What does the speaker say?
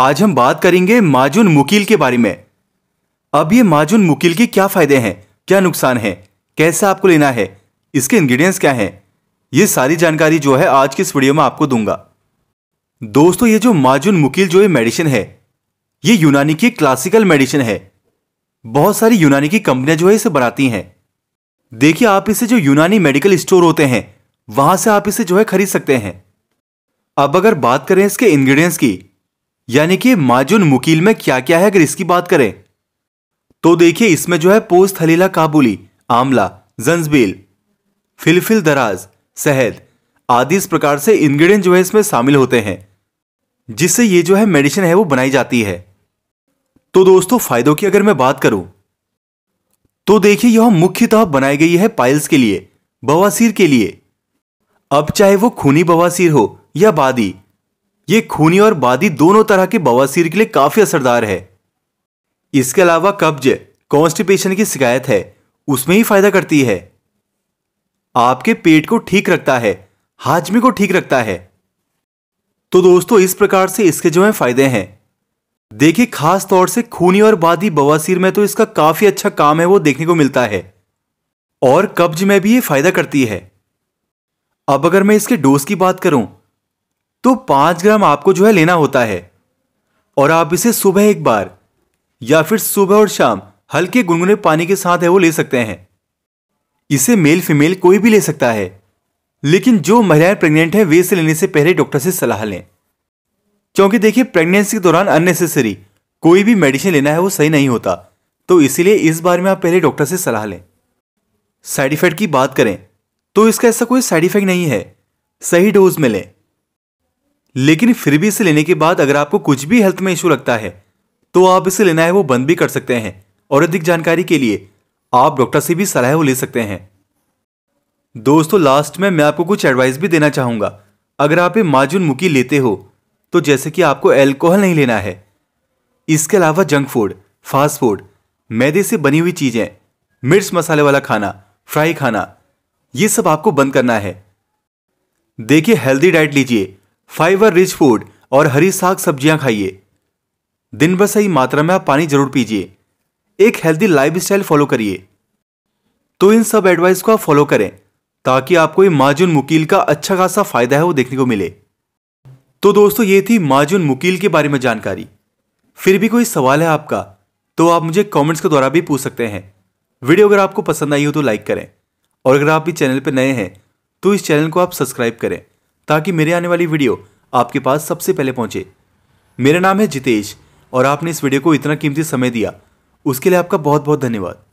आज हम बात करेंगे माजून मुकील के बारे में अब ये माजून मुकील के क्या फायदे हैं क्या नुकसान है कैसे आपको लेना है इसके इंग्रेडिएंट्स क्या हैं ये सारी जानकारी जो है आज के इस वीडियो में आपको दूंगा दोस्तों ये जो माजून मुकील जो ये मेडिसिन है ये यूनानी की क्लासिकल मेडिसिन है बहुत सारी यूनानी की कंपनियां जो है इसे बनाती हैं देखिए आप इसे जो यूनानी मेडिकल स्टोर होते हैं वहां से आप इसे जो है खरीद सकते हैं अब अगर बात करें इसके इंग्रेडिएंट्स की यानी कि माजुन मुकील में क्या क्या है अगर इसकी बात करें तो देखिए इसमें जो है पोस्त हलीला काबुली आमला जंजबील फिलफिल दराज शहद आदि इस प्रकार से इंग्रेडिएंट जो है इसमें शामिल होते हैं जिससे ये जो है मेडिसिन है वो बनाई जाती है तो दोस्तों फायदों की अगर मैं बात करूं तो देखिए यह मुख्यतः बनाई गई है पाइल्स के लिए बवासीर के लिए अब चाहे वो खूनी बवासीर हो या बादी ये खूनी और बादी दोनों तरह के बवासीर के लिए काफी असरदार है इसके अलावा कब्ज कॉन्स्टिपेशन की शिकायत है उसमें ही फायदा करती है आपके पेट को ठीक रखता है हाजमे को ठीक रखता है तो दोस्तों इस प्रकार से इसके जो है फायदे हैं देखिए खास तौर से खूनी और बादी बवासीर में तो इसका काफी अच्छा काम है वो देखने को मिलता है और कब्ज में भी ये फायदा करती है अब अगर मैं इसके डोज की बात करूं तो पांच ग्राम आपको जो है लेना होता है और आप इसे सुबह एक बार या फिर सुबह और शाम हल्के गुनगुने पानी के साथ है वो ले सकते हैं इसे मेल फीमेल कोई भी ले सकता है लेकिन जो महिलाएं प्रेग्नेंट हैं वे इसे लेने से पहले डॉक्टर से सलाह लें क्योंकि देखिए प्रेगनेंसी के दौरान अननेसेसरी कोई भी मेडिसिन लेना है वो सही नहीं होता तो इसीलिए इस बारे में आप पहले डॉक्टर से सलाह लें साइड इफेक्ट की बात करें तो इसका ऐसा कोई साइड इफेक्ट नहीं है सही डोज में लें लेकिन फिर भी इसे लेने के बाद अगर आपको कुछ भी हेल्थ में इशू लगता है तो आप इसे लेना है वो बंद भी कर सकते हैं और अधिक जानकारी के लिए आप डॉक्टर से भी सलाह ले सकते हैं दोस्तों लास्ट में मैं आपको कुछ एडवाइस भी देना चाहूंगा अगर आप ये माजून मुखी लेते हो तो जैसे कि आपको एल्कोहल नहीं लेना है इसके अलावा जंक फूड फास्ट फूड मैदे से बनी हुई चीज़ें मिर्च मसाले वाला खाना फ्राई खाना ये सब आपको बंद करना है देखिए हेल्दी डाइट लीजिए फाइबर रिच फूड और हरी साग सब्जियां खाइए दिन भर सही मात्रा में आप पानी जरूर पीजिए एक हेल्दी लाइफ फॉलो करिए तो इन सब एडवाइस को आप फॉलो करें ताकि आपको ये माजून मुकील का अच्छा खासा फायदा है वो देखने को मिले तो दोस्तों ये थी माजून मुकील के बारे में जानकारी फिर भी कोई सवाल है आपका तो आप मुझे कमेंट्स के द्वारा भी पूछ सकते हैं वीडियो अगर आपको पसंद आई हो तो लाइक करें और अगर आप इस चैनल पर नए हैं तो इस चैनल को आप सब्सक्राइब करें ताकि मेरे आने वाली वीडियो आपके पास सबसे पहले पहुंचे मेरा नाम है जितेश और आपने इस वीडियो को इतना कीमती समय दिया उसके लिए आपका बहुत बहुत धन्यवाद